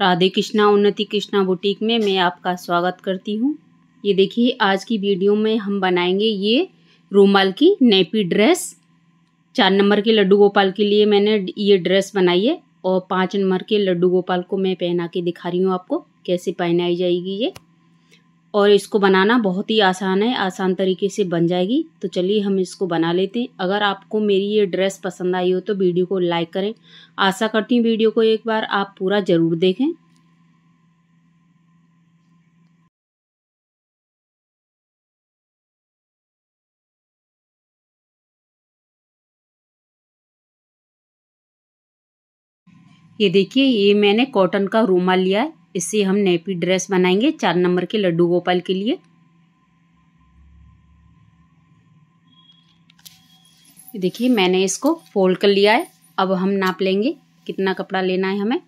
राधे कृष्णा उन्नति कृष्णा बुटीक में मैं आपका स्वागत करती हूँ ये देखिए आज की वीडियो में हम बनाएंगे ये रूमाल की नेपी ड्रेस चार नंबर के लड्डू गोपाल के लिए मैंने ये ड्रेस बनाई है और पाँच नंबर के लड्डू गोपाल को मैं पहना के दिखा रही हूँ आपको कैसे पहनाई जाएगी ये और इसको बनाना बहुत ही आसान है आसान तरीके से बन जाएगी तो चलिए हम इसको बना लेते हैं अगर आपको मेरी ये ड्रेस पसंद आई हो तो वीडियो को लाइक करें आशा करती हूँ वीडियो को एक बार आप पूरा ज़रूर देखें ये देखिए ये मैंने कॉटन का रूमाल लिया है इससे हम नेपी ड्रेस बनाएंगे चार नंबर के लड्डू गोपाल के लिए देखिए मैंने इसको फोल्ड कर लिया है अब हम नाप लेंगे कितना कपड़ा लेना है हमें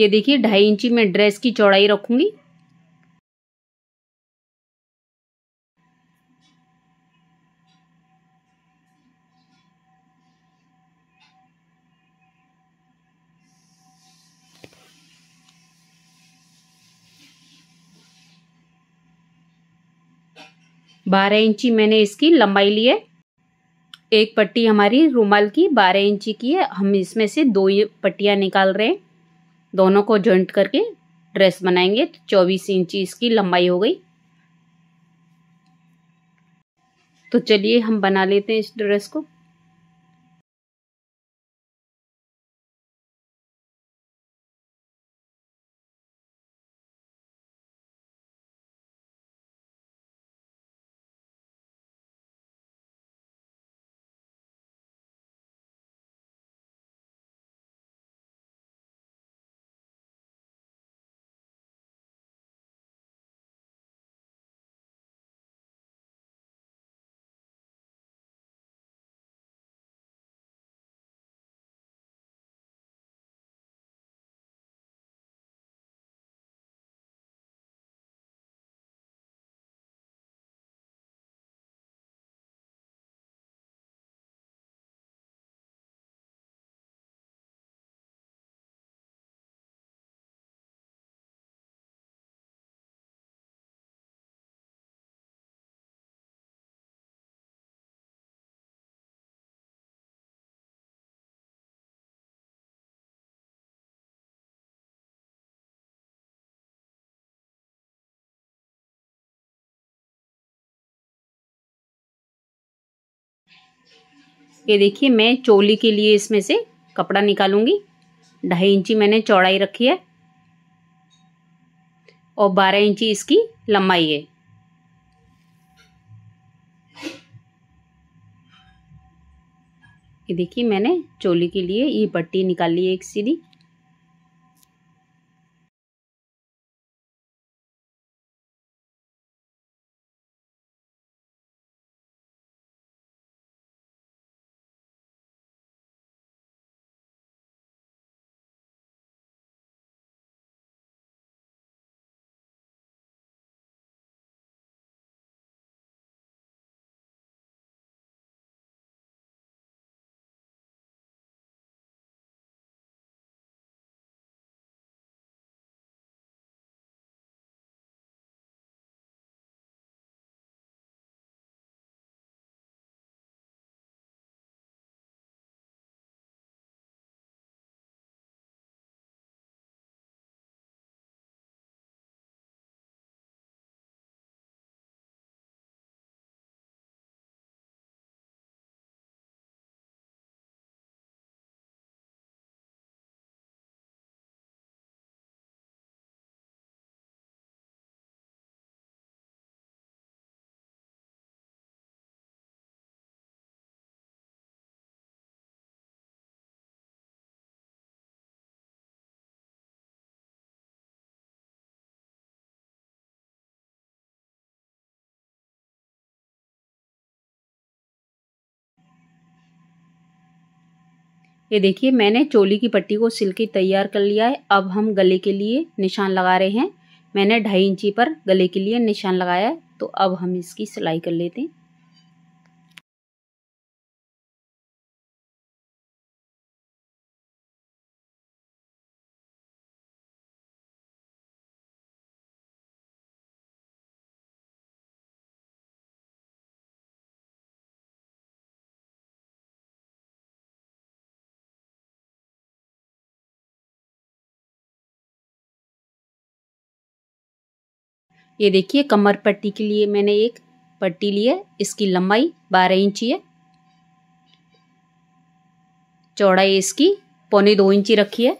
ये देखिए ढाई इंची में ड्रेस की चौड़ाई रखूंगी बारह इंची मैंने इसकी लंबाई ली है एक पट्टी हमारी रुमाल की बारह इंची की है हम इसमें से दो पट्टियाँ निकाल रहे हैं दोनों को जॉइंट करके ड्रेस बनाएंगे तो चौबीस इंची इसकी लंबाई हो गई तो चलिए हम बना लेते हैं इस ड्रेस को ये देखिए मैं चोली के लिए इसमें से कपड़ा निकालूंगी ढाई इंची मैंने चौड़ाई रखी है और बारह इंची इसकी लंबाई है ये देखिए मैंने चोली के लिए ये पट्टी निकाल ली एक सीधी ये देखिए मैंने चोली की पट्टी को सिल के तैयार कर लिया है अब हम गले के लिए निशान लगा रहे हैं मैंने ढाई इंची पर गले के लिए निशान लगाया है तो अब हम इसकी सिलाई कर लेते हैं ये देखिए कमर पट्टी के लिए मैंने एक पट्टी ली है इसकी लंबाई बारह इंची है चौड़ाई इसकी पौने दो इंची रखी है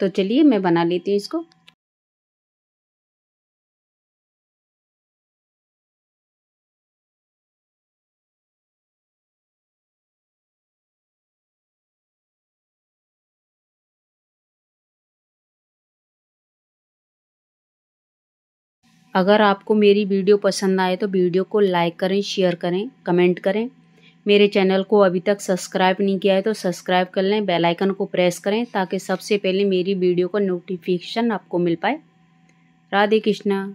तो चलिए मैं बना लेती हूँ इसको अगर आपको मेरी वीडियो पसंद आए तो वीडियो को लाइक करें शेयर करें कमेंट करें मेरे चैनल को अभी तक सब्सक्राइब नहीं किया है तो सब्सक्राइब कर लें बेल आइकन को प्रेस करें ताकि सबसे पहले मेरी वीडियो का नोटिफिकेशन आपको मिल पाए राधे कृष्णा